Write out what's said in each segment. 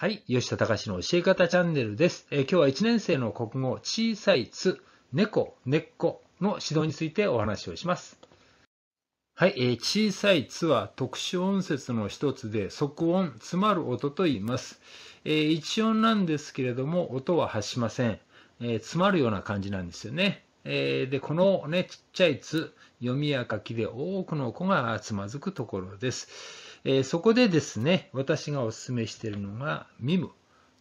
はい、吉田隆の教え方チャンネルです、えー、今日は1年生の国語、小さいつ、猫、根っこの指導についてお話をします。はい、えー、小さいつは特殊音節の一つで、即音、詰まる音と言います。えー、一音なんですけれども、音は発しません。え詰まるような感じなんですよね。えー、で、このね、ちっちゃいつ、読みや書きで多くの子がつまずくところです。えー、そこでですね、私がお勧めしているのが、ミム。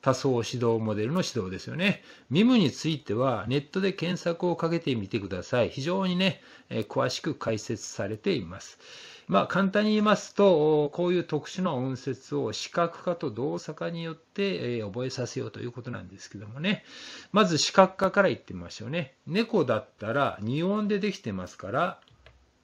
多層指導モデルの指導ですよね。MIM についてはネットで検索をかけてみてください。非常にね、え詳しく解説されています。まあ、簡単に言いますと、こういう特殊な音節を視覚化と動作化によって、え覚えさせようということなんですけどもね。まず視覚化から言ってみましょうね。猫だったら2音でできてますから、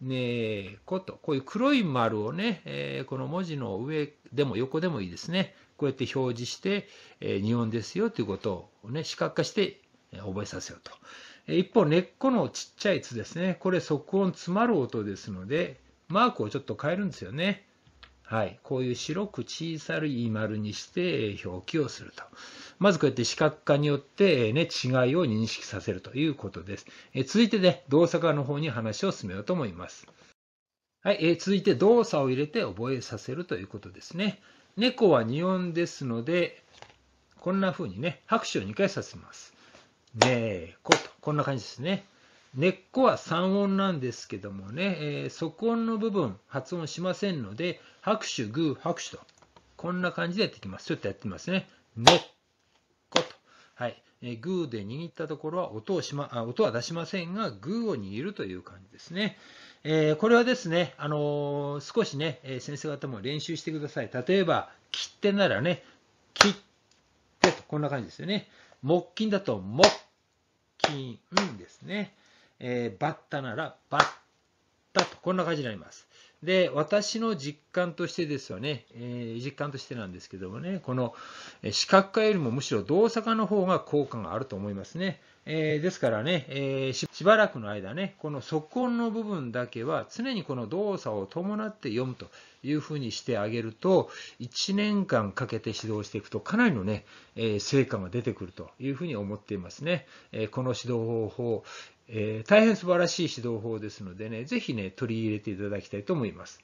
猫と、こういう黒い丸をね、えこの文字の上でも横でもいいですね。こうやって表示して、えー、日本ですよということをね、視覚化して覚えさせようと。一方、根っこのちっちゃい「つ」ですね。これ、即音詰まる音ですので、マークをちょっと変えるんですよね。はい、こういう白く小さい丸にして表記をすると。まずこうやって視覚化によって、ね、違いを認識させるということです。え続いてね、動作化の方に話を進めようと思います。はい、え続いて動作を入れて覚えさせるということですね。猫は2音ですので、こんな風にね、拍手を2回させます。猫と、こんな感じですね。根っこは3音なんですけどもね、えー、底音の部分発音しませんので、拍手、グー、拍手と、こんな感じでやっていきます。ちょっとやってみますね。根っこと。はい。えー、グーで握ったところは音をしまあ音は出しませんが、グーを握るという感じですね。えー、これはですね、あのー、少しね、え先生方も練習してください。例えば、切手ならね、切てと、こんな感じですよね。木金だと木金ですね。えー、バッタならバッタと、こんな感じになります。で、私の実感としてですよね、えー、実感としてなんですけどもね、この視覚化よりもむしろ動作化の方が効果があると思いますね。えー、ですからね、えー、しばらくの間ね、この速音の部分だけは常にこの動作を伴って読むというふうにしてあげると、1年間かけて指導していくとかなりのね、えー、成果が出てくるというふうに思っていますね。えこの指導方法、え大変素晴らしい指導法ですのでね、ぜひね、取り入れていただきたいと思います。